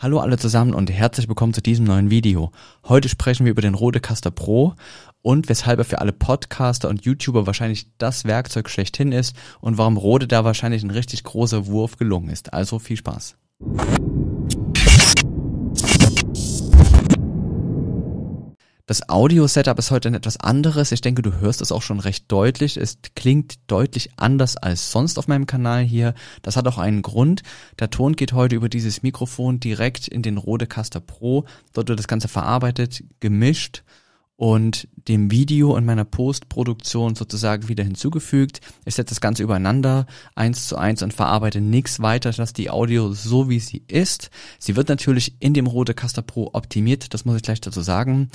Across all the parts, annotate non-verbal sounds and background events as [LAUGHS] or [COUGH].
Hallo alle zusammen und herzlich willkommen zu diesem neuen Video. Heute sprechen wir über den Rode Caster Pro und weshalb er für alle Podcaster und YouTuber wahrscheinlich das Werkzeug schlechthin ist und warum Rode da wahrscheinlich ein richtig großer Wurf gelungen ist. Also viel Spaß. Das Audio-Setup ist heute ein etwas anderes. Ich denke, du hörst es auch schon recht deutlich. Es klingt deutlich anders als sonst auf meinem Kanal hier. Das hat auch einen Grund. Der Ton geht heute über dieses Mikrofon direkt in den Rodecaster Pro. Dort wird das Ganze verarbeitet, gemischt und dem Video und meiner Postproduktion sozusagen wieder hinzugefügt. Ich setze das Ganze übereinander, eins zu eins und verarbeite nichts weiter, dass die Audio so wie sie ist. Sie wird natürlich in dem Rode Caster Pro optimiert, das muss ich gleich dazu sagen,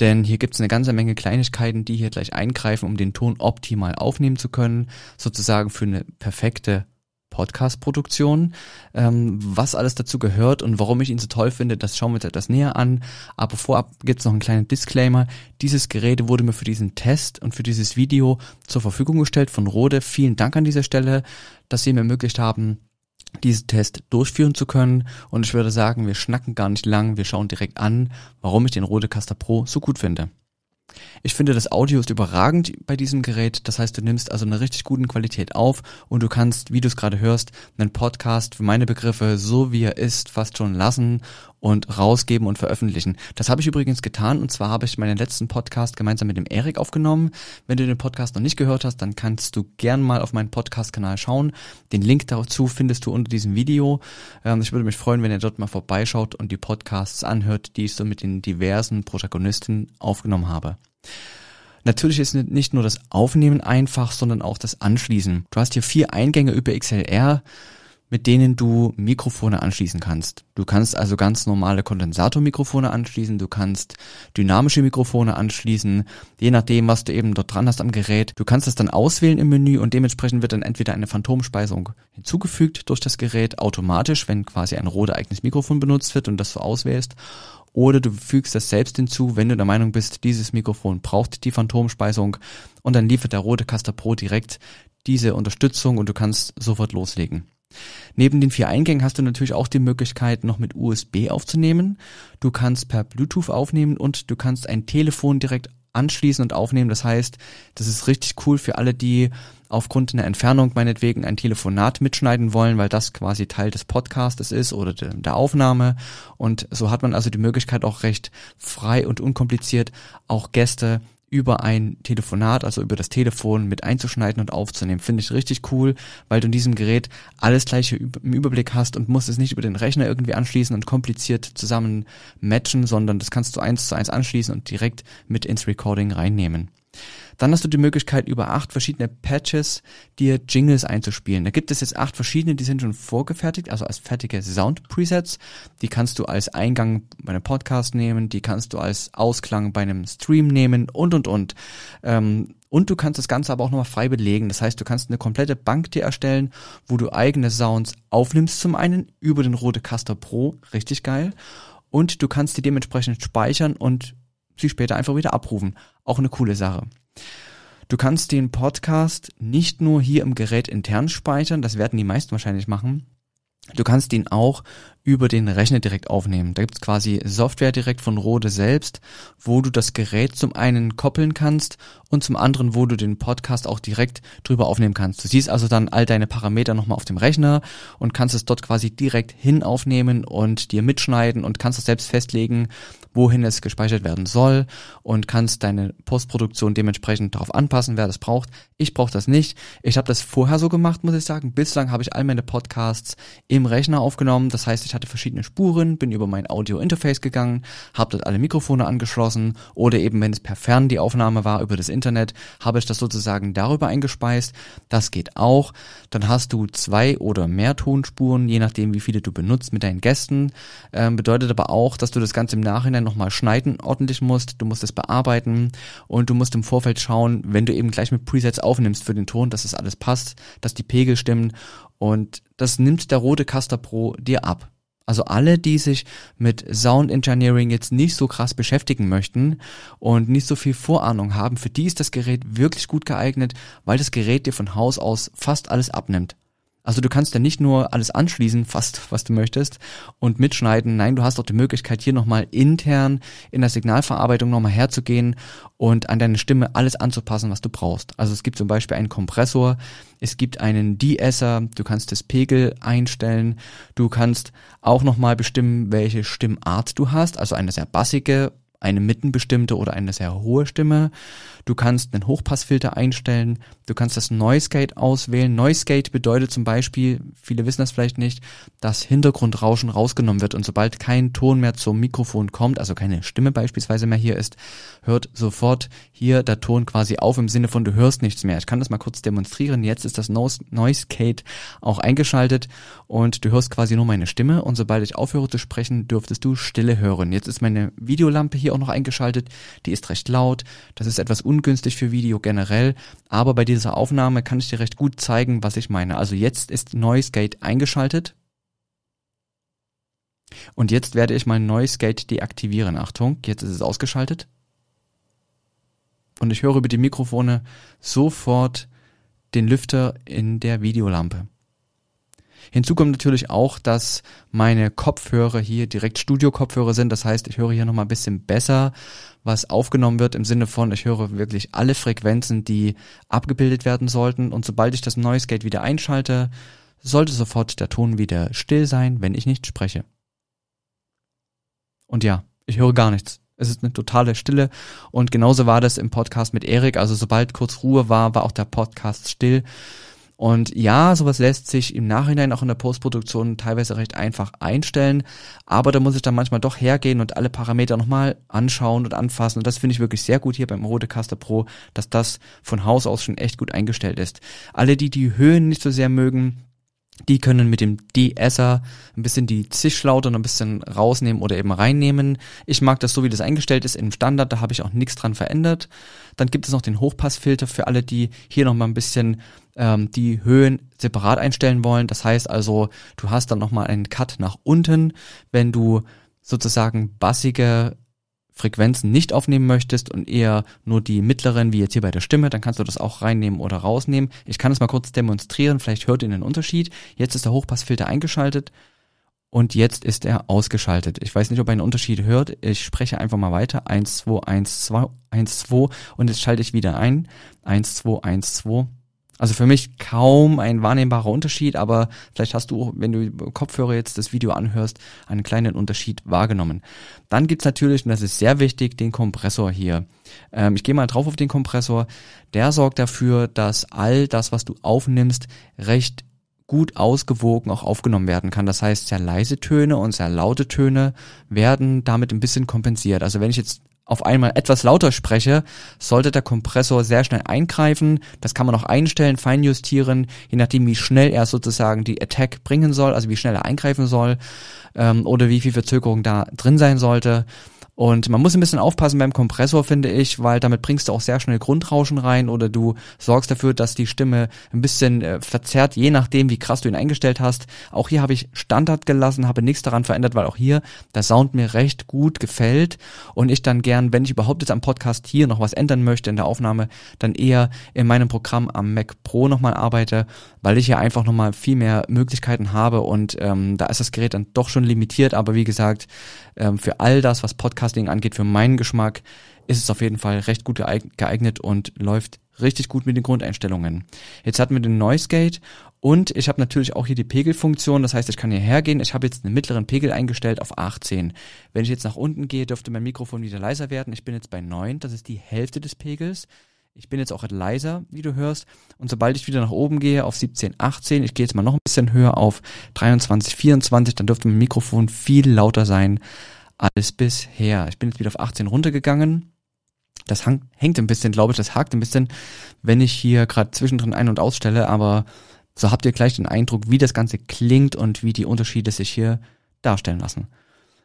denn hier gibt es eine ganze Menge Kleinigkeiten, die hier gleich eingreifen, um den Ton optimal aufnehmen zu können, sozusagen für eine perfekte Podcast-Produktion. Ähm, was alles dazu gehört und warum ich ihn so toll finde, das schauen wir uns etwas näher an. Aber vorab gibt's noch einen kleinen Disclaimer. Dieses Gerät wurde mir für diesen Test und für dieses Video zur Verfügung gestellt von Rode. Vielen Dank an dieser Stelle, dass sie mir ermöglicht haben, diesen Test durchführen zu können. Und ich würde sagen, wir schnacken gar nicht lang, wir schauen direkt an, warum ich den Rode Caster Pro so gut finde. Ich finde, das Audio ist überragend bei diesem Gerät. Das heißt, du nimmst also eine richtig guten Qualität auf und du kannst, wie du es gerade hörst, einen Podcast für meine Begriffe, so wie er ist, fast schon lassen und rausgeben und veröffentlichen. Das habe ich übrigens getan und zwar habe ich meinen letzten Podcast gemeinsam mit dem Erik aufgenommen. Wenn du den Podcast noch nicht gehört hast, dann kannst du gern mal auf meinen Podcast-Kanal schauen. Den Link dazu findest du unter diesem Video. Ähm, ich würde mich freuen, wenn ihr dort mal vorbeischaut und die Podcasts anhört, die ich so mit den diversen Protagonisten aufgenommen habe. Natürlich ist nicht nur das Aufnehmen einfach, sondern auch das Anschließen. Du hast hier vier Eingänge über XLR, mit denen du Mikrofone anschließen kannst. Du kannst also ganz normale Kondensatormikrofone anschließen, du kannst dynamische Mikrofone anschließen, je nachdem, was du eben dort dran hast am Gerät. Du kannst das dann auswählen im Menü und dementsprechend wird dann entweder eine Phantomspeisung hinzugefügt durch das Gerät automatisch, wenn quasi ein roh eigenes Mikrofon benutzt wird und das so auswählst, oder du fügst das selbst hinzu, wenn du der Meinung bist, dieses Mikrofon braucht die Phantomspeisung und dann liefert der Rode Caster Pro direkt diese Unterstützung und du kannst sofort loslegen. Neben den vier Eingängen hast du natürlich auch die Möglichkeit, noch mit USB aufzunehmen. Du kannst per Bluetooth aufnehmen und du kannst ein Telefon direkt anschließen und aufnehmen. Das heißt, das ist richtig cool für alle, die aufgrund einer Entfernung meinetwegen ein Telefonat mitschneiden wollen, weil das quasi Teil des Podcastes ist oder de, der Aufnahme. Und so hat man also die Möglichkeit auch recht frei und unkompliziert auch Gäste über ein Telefonat, also über das Telefon mit einzuschneiden und aufzunehmen. Finde ich richtig cool, weil du in diesem Gerät alles gleiche im Überblick hast und musst es nicht über den Rechner irgendwie anschließen und kompliziert zusammen matchen, sondern das kannst du eins zu eins anschließen und direkt mit ins Recording reinnehmen. Dann hast du die Möglichkeit, über acht verschiedene Patches dir Jingles einzuspielen. Da gibt es jetzt acht verschiedene, die sind schon vorgefertigt, also als fertige Sound-Presets. Die kannst du als Eingang bei einem Podcast nehmen, die kannst du als Ausklang bei einem Stream nehmen und, und, und. Ähm, und du kannst das Ganze aber auch nochmal frei belegen. Das heißt, du kannst eine komplette Bank dir erstellen, wo du eigene Sounds aufnimmst zum einen über den Rodecaster Pro, richtig geil. Und du kannst die dementsprechend speichern und sie später einfach wieder abrufen. Auch eine coole Sache. Du kannst den Podcast nicht nur hier im Gerät intern speichern, das werden die meisten wahrscheinlich machen. Du kannst ihn auch über den Rechner direkt aufnehmen. Da gibt's quasi Software direkt von Rode selbst, wo du das Gerät zum einen koppeln kannst und zum anderen, wo du den Podcast auch direkt drüber aufnehmen kannst. Du siehst also dann all deine Parameter nochmal auf dem Rechner und kannst es dort quasi direkt hin aufnehmen und dir mitschneiden und kannst es selbst festlegen, wohin es gespeichert werden soll und kannst deine Postproduktion dementsprechend darauf anpassen, wer das braucht. Ich brauche das nicht. Ich habe das vorher so gemacht, muss ich sagen. Bislang habe ich all meine Podcasts im Rechner aufgenommen. Das heißt, ich ich hatte verschiedene Spuren, bin über mein Audio-Interface gegangen, habe dort alle Mikrofone angeschlossen oder eben, wenn es per Fern die Aufnahme war, über das Internet, habe ich das sozusagen darüber eingespeist. Das geht auch. Dann hast du zwei oder mehr Tonspuren, je nachdem, wie viele du benutzt mit deinen Gästen. Ähm, bedeutet aber auch, dass du das Ganze im Nachhinein nochmal schneiden ordentlich musst. Du musst es bearbeiten und du musst im Vorfeld schauen, wenn du eben gleich mit Presets aufnimmst für den Ton, dass das alles passt, dass die Pegel stimmen und das nimmt der rote Caster Pro dir ab. Also alle, die sich mit Sound Engineering jetzt nicht so krass beschäftigen möchten und nicht so viel Vorahnung haben, für die ist das Gerät wirklich gut geeignet, weil das Gerät dir von Haus aus fast alles abnimmt. Also du kannst ja nicht nur alles anschließen, fast was du möchtest, und mitschneiden. Nein, du hast auch die Möglichkeit, hier nochmal intern in der Signalverarbeitung nochmal herzugehen und an deine Stimme alles anzupassen, was du brauchst. Also es gibt zum Beispiel einen Kompressor, es gibt einen De-Esser, du kannst das Pegel einstellen, du kannst auch nochmal bestimmen, welche Stimmart du hast, also eine sehr bassige eine mittenbestimmte oder eine sehr hohe Stimme. Du kannst einen Hochpassfilter einstellen. Du kannst das Noise Gate auswählen. Noise Gate bedeutet zum Beispiel, viele wissen das vielleicht nicht, dass Hintergrundrauschen rausgenommen wird und sobald kein Ton mehr zum Mikrofon kommt, also keine Stimme beispielsweise mehr hier ist, hört sofort hier der Ton quasi auf im Sinne von du hörst nichts mehr. Ich kann das mal kurz demonstrieren. Jetzt ist das Noise Gate auch eingeschaltet und du hörst quasi nur meine Stimme und sobald ich aufhöre zu sprechen, dürftest du Stille hören. Jetzt ist meine Videolampe hier auch noch eingeschaltet. Die ist recht laut. Das ist etwas ungünstig für Video generell. Aber bei dieser Aufnahme kann ich dir recht gut zeigen, was ich meine. Also jetzt ist Noise Gate eingeschaltet. Und jetzt werde ich mein Noise Gate deaktivieren. Achtung, jetzt ist es ausgeschaltet. Und ich höre über die Mikrofone sofort den Lüfter in der Videolampe. Hinzu kommt natürlich auch, dass meine Kopfhörer hier direkt Studio-Kopfhörer sind. Das heißt, ich höre hier nochmal ein bisschen besser, was aufgenommen wird im Sinne von, ich höre wirklich alle Frequenzen, die abgebildet werden sollten. Und sobald ich das Noise Gate wieder einschalte, sollte sofort der Ton wieder still sein, wenn ich nicht spreche. Und ja, ich höre gar nichts. Es ist eine totale Stille. Und genauso war das im Podcast mit Erik. Also sobald kurz Ruhe war, war auch der Podcast still. Und ja, sowas lässt sich im Nachhinein auch in der Postproduktion teilweise recht einfach einstellen, aber da muss ich dann manchmal doch hergehen und alle Parameter nochmal anschauen und anfassen. Und das finde ich wirklich sehr gut hier beim Caster Pro, dass das von Haus aus schon echt gut eingestellt ist. Alle, die die Höhen nicht so sehr mögen, die können mit dem De-Esser ein bisschen die Zischlaute noch ein bisschen rausnehmen oder eben reinnehmen. Ich mag das so, wie das eingestellt ist im Standard, da habe ich auch nichts dran verändert. Dann gibt es noch den Hochpassfilter für alle, die hier nochmal ein bisschen ähm, die Höhen separat einstellen wollen. Das heißt also, du hast dann nochmal einen Cut nach unten, wenn du sozusagen bassige Frequenzen nicht aufnehmen möchtest und eher nur die mittleren, wie jetzt hier bei der Stimme, dann kannst du das auch reinnehmen oder rausnehmen. Ich kann es mal kurz demonstrieren, vielleicht hört ihr den Unterschied. Jetzt ist der Hochpassfilter eingeschaltet und jetzt ist er ausgeschaltet. Ich weiß nicht, ob ihr einen Unterschied hört. Ich spreche einfach mal weiter. 1, 2, 1, 2, 1, 2 und jetzt schalte ich wieder ein. 1, 2, 1, 2. Also für mich kaum ein wahrnehmbarer Unterschied, aber vielleicht hast du, wenn du Kopfhörer jetzt das Video anhörst, einen kleinen Unterschied wahrgenommen. Dann gibt's natürlich, und das ist sehr wichtig, den Kompressor hier. Ähm, ich gehe mal drauf auf den Kompressor. Der sorgt dafür, dass all das, was du aufnimmst, recht gut ausgewogen auch aufgenommen werden kann. Das heißt, sehr leise Töne und sehr laute Töne werden damit ein bisschen kompensiert. Also wenn ich jetzt auf einmal etwas lauter spreche, sollte der Kompressor sehr schnell eingreifen. Das kann man auch einstellen, feinjustieren, je nachdem, wie schnell er sozusagen die Attack bringen soll, also wie schnell er eingreifen soll ähm, oder wie viel Verzögerung da drin sein sollte. Und man muss ein bisschen aufpassen beim Kompressor, finde ich, weil damit bringst du auch sehr schnell Grundrauschen rein oder du sorgst dafür, dass die Stimme ein bisschen äh, verzerrt, je nachdem, wie krass du ihn eingestellt hast. Auch hier habe ich Standard gelassen, habe nichts daran verändert, weil auch hier der Sound mir recht gut gefällt und ich dann gern, wenn ich überhaupt jetzt am Podcast hier noch was ändern möchte in der Aufnahme, dann eher in meinem Programm am Mac Pro nochmal arbeite, weil ich hier einfach nochmal viel mehr Möglichkeiten habe und ähm, da ist das Gerät dann doch schon limitiert, aber wie gesagt, ähm, für all das, was Podcast Podcasting angeht, für meinen Geschmack, ist es auf jeden Fall recht gut geeignet und läuft richtig gut mit den Grundeinstellungen. Jetzt hatten wir den Noise Gate und ich habe natürlich auch hier die Pegelfunktion, das heißt, ich kann hierher gehen, ich habe jetzt einen mittleren Pegel eingestellt auf 18. Wenn ich jetzt nach unten gehe, dürfte mein Mikrofon wieder leiser werden. Ich bin jetzt bei 9, das ist die Hälfte des Pegels. Ich bin jetzt auch leiser, wie du hörst. Und sobald ich wieder nach oben gehe auf 17, 18, ich gehe jetzt mal noch ein bisschen höher auf 23, 24, dann dürfte mein Mikrofon viel lauter sein als bisher. Ich bin jetzt wieder auf 18 runtergegangen. Das hängt ein bisschen, glaube ich, das hakt ein bisschen, wenn ich hier gerade zwischendrin ein- und ausstelle, aber so habt ihr gleich den Eindruck, wie das Ganze klingt und wie die Unterschiede sich hier darstellen lassen.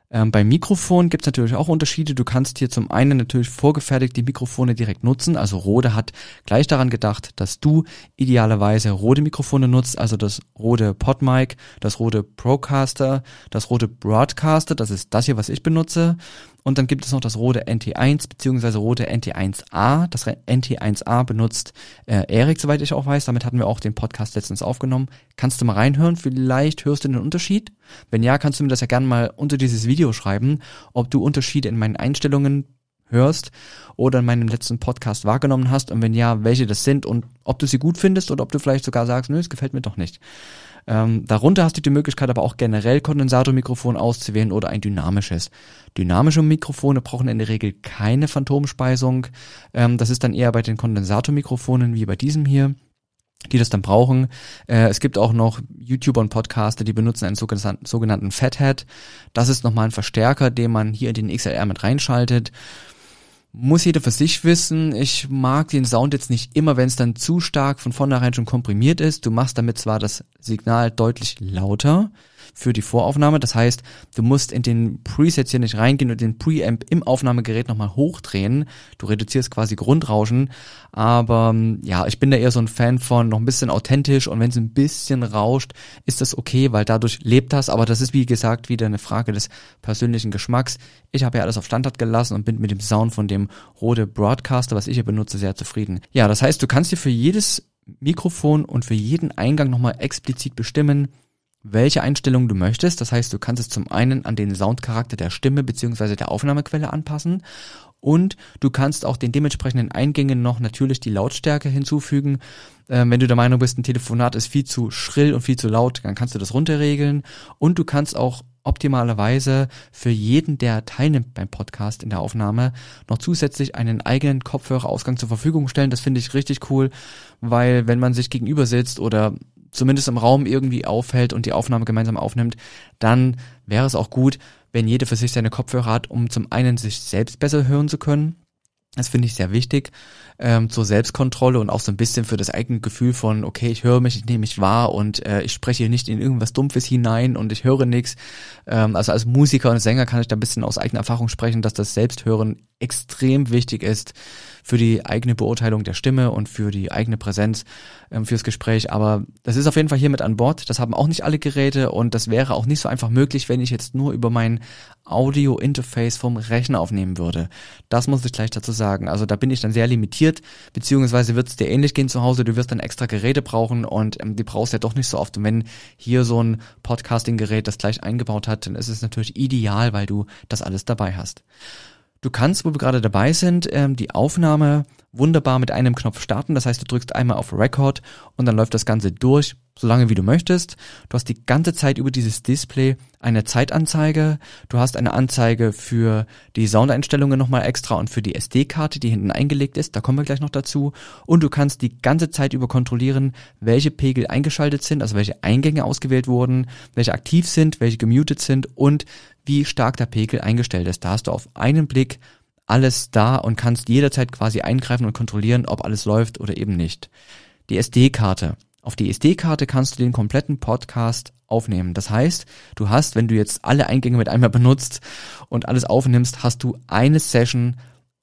Ähm, beim Mikrofon gibt es natürlich auch Unterschiede. Du kannst hier zum einen natürlich vorgefertigt die Mikrofone direkt nutzen. Also Rode hat gleich daran gedacht, dass du idealerweise Rode Mikrofone nutzt, also das Rode PodMic, das Rode Procaster, das Rode Broadcaster, das ist das hier, was ich benutze, und dann gibt es noch das rote NT1 beziehungsweise rote NT1A. Das NT1A benutzt äh, Erik, soweit ich auch weiß. Damit hatten wir auch den Podcast letztens aufgenommen. Kannst du mal reinhören? Vielleicht hörst du den Unterschied. Wenn ja, kannst du mir das ja gerne mal unter dieses Video schreiben, ob du Unterschiede in meinen Einstellungen hörst oder in meinem letzten Podcast wahrgenommen hast und wenn ja, welche das sind und ob du sie gut findest oder ob du vielleicht sogar sagst, nö, es gefällt mir doch nicht. Ähm, darunter hast du die Möglichkeit, aber auch generell Kondensatormikrofon auszuwählen oder ein dynamisches. Dynamische Mikrofone brauchen in der Regel keine Phantomspeisung. Ähm, das ist dann eher bei den Kondensatormikrofonen wie bei diesem hier die das dann brauchen. Äh, es gibt auch noch YouTuber und Podcaster, die benutzen einen sogenannten, sogenannten Fathead. Das ist nochmal ein Verstärker, den man hier in den XLR mit reinschaltet muss jeder für sich wissen. Ich mag den Sound jetzt nicht immer, wenn es dann zu stark von vornherein schon komprimiert ist. Du machst damit zwar das Signal deutlich lauter, für die Voraufnahme. Das heißt, du musst in den Presets hier nicht reingehen und den Preamp im Aufnahmegerät nochmal hochdrehen. Du reduzierst quasi Grundrauschen. Aber ähm, ja, ich bin da eher so ein Fan von noch ein bisschen authentisch und wenn es ein bisschen rauscht, ist das okay, weil dadurch lebt das. Aber das ist wie gesagt wieder eine Frage des persönlichen Geschmacks. Ich habe ja alles auf Standard gelassen und bin mit dem Sound von dem Rode Broadcaster, was ich hier benutze, sehr zufrieden. Ja, das heißt, du kannst dir für jedes Mikrofon und für jeden Eingang nochmal explizit bestimmen, welche Einstellung du möchtest. Das heißt, du kannst es zum einen an den Soundcharakter der Stimme beziehungsweise der Aufnahmequelle anpassen und du kannst auch den dementsprechenden Eingängen noch natürlich die Lautstärke hinzufügen. Ähm, wenn du der Meinung bist, ein Telefonat ist viel zu schrill und viel zu laut, dann kannst du das runterregeln und du kannst auch optimalerweise für jeden, der teilnimmt beim Podcast in der Aufnahme, noch zusätzlich einen eigenen Kopfhörerausgang zur Verfügung stellen. Das finde ich richtig cool, weil wenn man sich gegenüber sitzt oder zumindest im Raum irgendwie aufhält und die Aufnahme gemeinsam aufnimmt, dann wäre es auch gut, wenn jeder für sich seine Kopfhörer hat, um zum einen sich selbst besser hören zu können das finde ich sehr wichtig ähm, zur Selbstkontrolle und auch so ein bisschen für das eigene Gefühl von, okay, ich höre mich, ich nehme mich wahr und äh, ich spreche hier nicht in irgendwas Dumpfes hinein und ich höre nichts. Ähm, also als Musiker und Sänger kann ich da ein bisschen aus eigener Erfahrung sprechen, dass das Selbsthören extrem wichtig ist für die eigene Beurteilung der Stimme und für die eigene Präsenz ähm, fürs Gespräch. Aber das ist auf jeden Fall hier mit an Bord. Das haben auch nicht alle Geräte und das wäre auch nicht so einfach möglich, wenn ich jetzt nur über mein Audio-Interface vom Rechner aufnehmen würde. Das muss ich gleich dazu sagen. Also da bin ich dann sehr limitiert, beziehungsweise wird es dir ähnlich gehen zu Hause. Du wirst dann extra Geräte brauchen und ähm, die brauchst du ja doch nicht so oft. Und wenn hier so ein Podcasting-Gerät das gleich eingebaut hat, dann ist es natürlich ideal, weil du das alles dabei hast. Du kannst, wo wir gerade dabei sind, ähm, die Aufnahme wunderbar mit einem Knopf starten. Das heißt, du drückst einmal auf Record und dann läuft das Ganze durch so lange wie du möchtest. Du hast die ganze Zeit über dieses Display eine Zeitanzeige. Du hast eine Anzeige für die Soundeinstellungen nochmal extra und für die SD-Karte, die hinten eingelegt ist. Da kommen wir gleich noch dazu. Und du kannst die ganze Zeit über kontrollieren, welche Pegel eingeschaltet sind, also welche Eingänge ausgewählt wurden, welche aktiv sind, welche gemutet sind und wie stark der Pegel eingestellt ist. Da hast du auf einen Blick alles da und kannst jederzeit quasi eingreifen und kontrollieren, ob alles läuft oder eben nicht. Die SD-Karte. Auf die SD-Karte kannst du den kompletten Podcast aufnehmen. Das heißt, du hast, wenn du jetzt alle Eingänge mit einmal benutzt und alles aufnimmst, hast du eine Session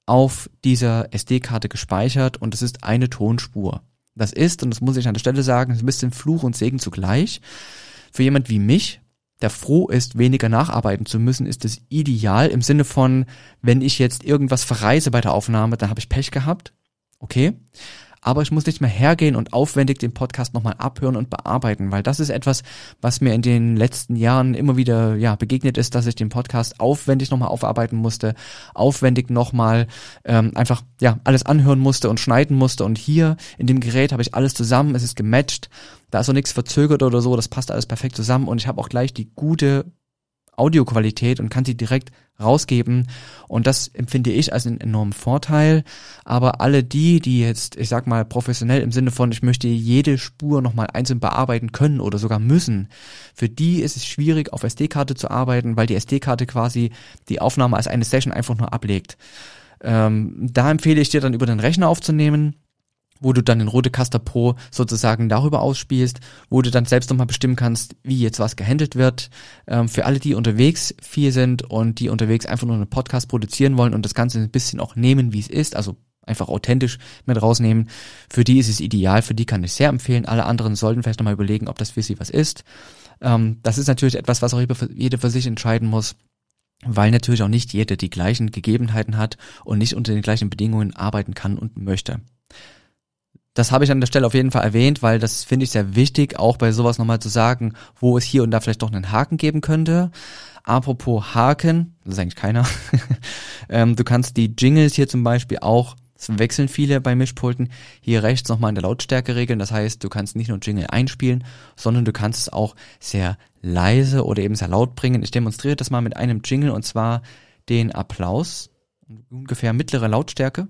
auf dieser SD-Karte gespeichert und es ist eine Tonspur. Das ist, und das muss ich an der Stelle sagen, ein bisschen Fluch und Segen zugleich. Für jemand wie mich, der froh ist, weniger nacharbeiten zu müssen, ist es ideal im Sinne von, wenn ich jetzt irgendwas verreise bei der Aufnahme, dann habe ich Pech gehabt. Okay aber ich muss nicht mehr hergehen und aufwendig den Podcast nochmal abhören und bearbeiten, weil das ist etwas, was mir in den letzten Jahren immer wieder ja, begegnet ist, dass ich den Podcast aufwendig nochmal aufarbeiten musste, aufwendig nochmal ähm, einfach ja, alles anhören musste und schneiden musste. Und hier in dem Gerät habe ich alles zusammen, es ist gematcht, da ist auch nichts verzögert oder so, das passt alles perfekt zusammen und ich habe auch gleich die gute Audioqualität und kann sie direkt rausgeben. Und das empfinde ich als einen enormen Vorteil. Aber alle die, die jetzt, ich sag mal, professionell im Sinne von, ich möchte jede Spur nochmal einzeln bearbeiten können oder sogar müssen, für die ist es schwierig, auf SD-Karte zu arbeiten, weil die SD-Karte quasi die Aufnahme als eine Session einfach nur ablegt. Ähm, da empfehle ich dir dann über den Rechner aufzunehmen wo du dann den Rote Caster Pro sozusagen darüber ausspielst, wo du dann selbst nochmal bestimmen kannst, wie jetzt was gehandelt wird. Ähm, für alle, die unterwegs viel sind und die unterwegs einfach nur einen Podcast produzieren wollen und das Ganze ein bisschen auch nehmen, wie es ist, also einfach authentisch mit rausnehmen, für die ist es ideal, für die kann ich sehr empfehlen. Alle anderen sollten vielleicht nochmal überlegen, ob das für sie was ist. Ähm, das ist natürlich etwas, was auch jeder für sich entscheiden muss weil natürlich auch nicht jeder die gleichen Gegebenheiten hat und nicht unter den gleichen Bedingungen arbeiten kann und möchte das habe ich an der Stelle auf jeden Fall erwähnt, weil das finde ich sehr wichtig, auch bei sowas nochmal zu sagen, wo es hier und da vielleicht doch einen Haken geben könnte. Apropos Haken, das ist eigentlich keiner. [LAUGHS] ähm, du kannst die Jingles hier zum Beispiel auch, es wechseln viele bei Mischpulten, hier rechts nochmal in der Lautstärke regeln. Das heißt, du kannst nicht nur Jingle einspielen, sondern du kannst es auch sehr leise oder eben sehr laut bringen. Ich demonstriere das mal mit einem Jingle und zwar den Applaus, ungefähr mittlere Lautstärke.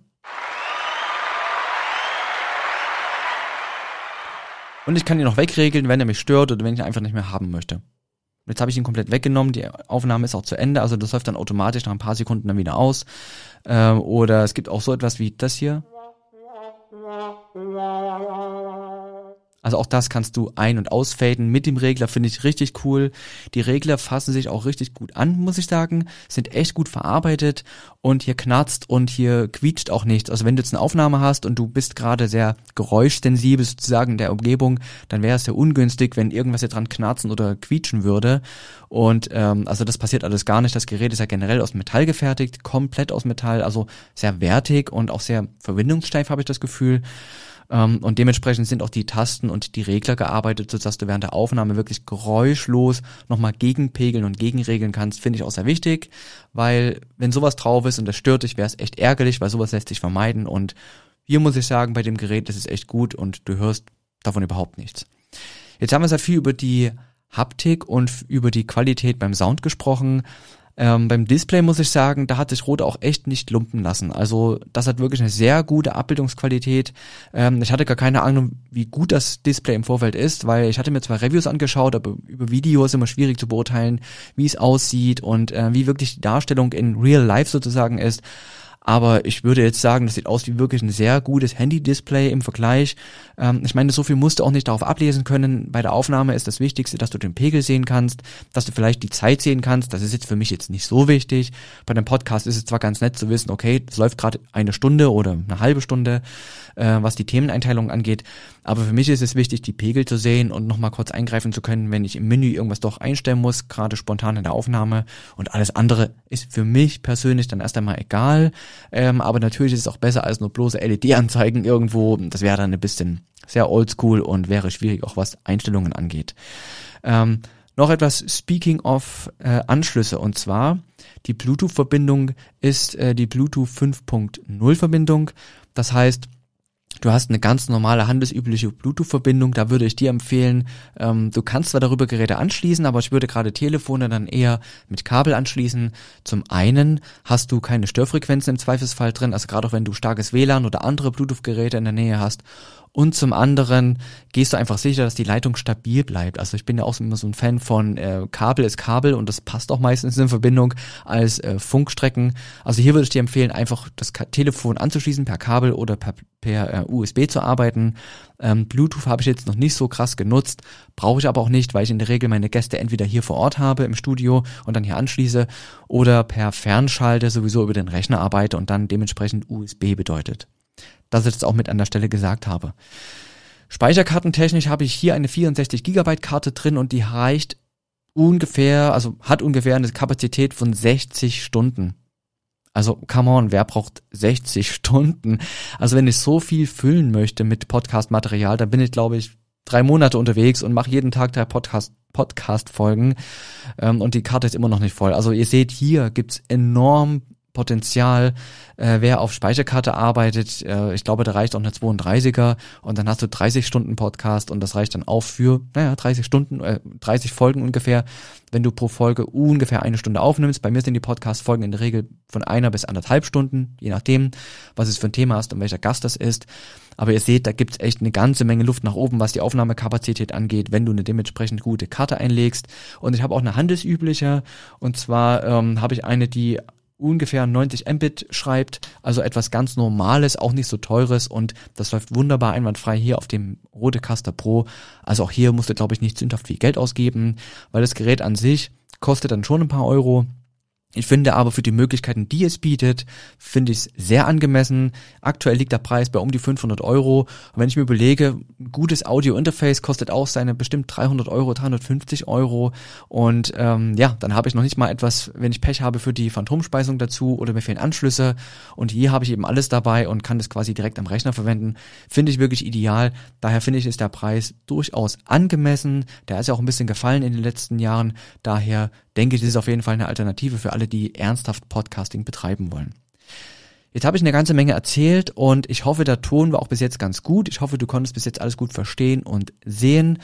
Und ich kann ihn noch wegregeln, wenn er mich stört oder wenn ich ihn einfach nicht mehr haben möchte. Jetzt habe ich ihn komplett weggenommen, die Aufnahme ist auch zu Ende, also das läuft dann automatisch nach ein paar Sekunden dann wieder aus. Ähm, oder es gibt auch so etwas wie das hier. Also auch das kannst du ein- und ausfaden mit dem Regler, finde ich richtig cool. Die Regler fassen sich auch richtig gut an, muss ich sagen, sind echt gut verarbeitet und hier knarzt und hier quietscht auch nichts. Also wenn du jetzt eine Aufnahme hast und du bist gerade sehr geräuschsensibel sozusagen in der Umgebung, dann wäre es ja ungünstig, wenn irgendwas hier dran knarzen oder quietschen würde. Und ähm, also das passiert alles gar nicht. Das Gerät ist ja generell aus Metall gefertigt, komplett aus Metall, also sehr wertig und auch sehr verwindungssteif, habe ich das Gefühl. Ähm, und dementsprechend sind auch die Tasten und die Regler gearbeitet, sodass du während der Aufnahme wirklich geräuschlos nochmal gegenpegeln und gegenregeln kannst, finde ich auch sehr wichtig, weil wenn sowas drauf ist und das stört dich, wäre es echt ärgerlich, weil sowas lässt sich vermeiden und hier muss ich sagen, bei dem Gerät ist es echt gut und du hörst davon überhaupt nichts. Jetzt haben wir sehr viel über die Haptik und über die Qualität beim Sound gesprochen. Ähm, beim Display muss ich sagen, da hat sich Rot auch echt nicht lumpen lassen. Also das hat wirklich eine sehr gute Abbildungsqualität. Ähm, ich hatte gar keine Ahnung, wie gut das Display im Vorfeld ist, weil ich hatte mir zwar Reviews angeschaut, aber über Videos immer schwierig zu beurteilen, wie es aussieht und äh, wie wirklich die Darstellung in Real Life sozusagen ist. Aber ich würde jetzt sagen, das sieht aus wie wirklich ein sehr gutes Handy-Display im Vergleich. Ähm, ich meine, so viel musst du auch nicht darauf ablesen können. Bei der Aufnahme ist das Wichtigste, dass du den Pegel sehen kannst, dass du vielleicht die Zeit sehen kannst. Das ist jetzt für mich jetzt nicht so wichtig. Bei einem Podcast ist es zwar ganz nett zu wissen, okay, es läuft gerade eine Stunde oder eine halbe Stunde, äh, was die Themeneinteilung angeht. Aber für mich ist es wichtig, die Pegel zu sehen und nochmal kurz eingreifen zu können, wenn ich im Menü irgendwas doch einstellen muss, gerade spontan in der Aufnahme. Und alles andere ist für mich persönlich dann erst einmal egal. Ähm, aber natürlich ist es auch besser als nur bloße LED-Anzeigen irgendwo. Das wäre dann ein bisschen sehr oldschool und wäre schwierig, auch was Einstellungen angeht. Ähm, noch etwas speaking of äh, Anschlüsse und zwar die Bluetooth-Verbindung ist äh, die Bluetooth 5.0 Verbindung. Das heißt, du hast eine ganz normale handelsübliche Bluetooth-Verbindung, da würde ich dir empfehlen, ähm, du kannst zwar darüber Geräte anschließen, aber ich würde gerade Telefone dann eher mit Kabel anschließen. Zum einen hast du keine Störfrequenzen im Zweifelsfall drin, also gerade auch wenn du starkes WLAN oder andere Bluetooth-Geräte in der Nähe hast. Und zum anderen gehst du einfach sicher, dass die Leitung stabil bleibt. Also ich bin ja auch immer so ein Fan von äh, Kabel ist Kabel und das passt auch meistens in Verbindung als äh, Funkstrecken. Also hier würde ich dir empfehlen, einfach das Ka Telefon anzuschließen per Kabel oder per, per äh, USB zu arbeiten. Ähm, Bluetooth habe ich jetzt noch nicht so krass genutzt, brauche ich aber auch nicht, weil ich in der Regel meine Gäste entweder hier vor Ort habe im Studio und dann hier anschließe oder per Fernschalte sowieso über den Rechner arbeite und dann dementsprechend USB bedeutet dass ich das auch mit an der Stelle gesagt habe. Speicherkartentechnisch habe ich hier eine 64 GB Karte drin und die reicht ungefähr, also hat ungefähr eine Kapazität von 60 Stunden. Also, come on, wer braucht 60 [LAUGHS] Stunden? Also, wenn ich so viel füllen möchte mit Podcast-Material, dann bin ich, glaube ich, drei Monate unterwegs und mache jeden Tag drei Podcast, Podcast-Folgen ähm, und die Karte ist immer noch nicht voll. Also ihr seht, hier gibt's enorm Potenzial. Äh, wer auf Speicherkarte arbeitet, äh, ich glaube, da reicht auch eine 32er und dann hast du 30 Stunden Podcast und das reicht dann auch für, naja, 30 Stunden, äh, 30 Folgen ungefähr, wenn du pro Folge ungefähr eine Stunde aufnimmst. Bei mir sind die Podcast-Folgen in der Regel von einer bis anderthalb Stunden, je nachdem, was es für ein Thema ist und welcher Gast das ist. Aber ihr seht, da gibt's echt eine ganze Menge Luft nach oben, was die Aufnahmekapazität angeht, wenn du eine dementsprechend gute Karte einlegst. Und ich habe auch eine handelsübliche. Und zwar ähm, habe ich eine, die ungefähr 90 Mbit schreibt, also etwas ganz Normales, auch nicht so teures und das läuft wunderbar einwandfrei hier auf dem Rodecaster Pro. Also auch hier musst du, glaube ich, nicht sündhaft viel Geld ausgeben, weil das Gerät an sich kostet dann schon ein paar Euro, ich finde aber für die Möglichkeiten, die es bietet, finde ich es sehr angemessen. Aktuell liegt der Preis bei um die 500 Euro. Und wenn ich mir überlege, ein gutes Audio-Interface kostet auch seine bestimmt 300 Euro, 350 Euro. Und ähm, ja, dann habe ich noch nicht mal etwas, wenn ich Pech habe, für die Phantomspeisung dazu oder mir fehlen Anschlüsse. Und hier habe ich eben alles dabei und kann das quasi direkt am Rechner verwenden. Finde ich wirklich ideal. Daher finde ich, ist der Preis durchaus angemessen. Der ist ja auch ein bisschen gefallen in den letzten Jahren. Daher denke, ich, das ist auf jeden Fall eine Alternative für alle, die ernsthaft Podcasting betreiben wollen. Jetzt habe ich eine ganze Menge erzählt und ich hoffe, der Ton war auch bis jetzt ganz gut. Ich hoffe, du konntest bis jetzt alles gut verstehen und sehen.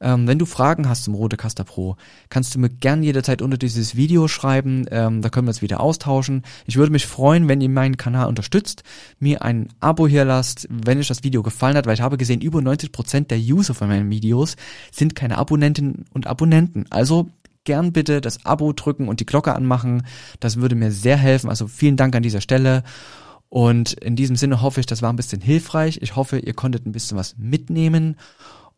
Ähm, wenn du Fragen hast zum Caster Pro, kannst du mir gern jederzeit unter dieses Video schreiben. Ähm, da können wir uns wieder austauschen. Ich würde mich freuen, wenn ihr meinen Kanal unterstützt, mir ein Abo hier lasst, wenn euch das Video gefallen hat, weil ich habe gesehen, über 90% Prozent der User von meinen Videos sind keine Abonnentinnen und Abonnenten. Also gern bitte das Abo drücken und die Glocke anmachen. Das würde mir sehr helfen. Also vielen Dank an dieser Stelle. Und in diesem Sinne hoffe ich, das war ein bisschen hilfreich. Ich hoffe, ihr konntet ein bisschen was mitnehmen.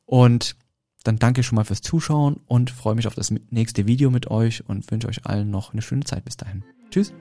Und dann danke ich schon mal fürs Zuschauen und freue mich auf das nächste Video mit euch und wünsche euch allen noch eine schöne Zeit bis dahin. Tschüss.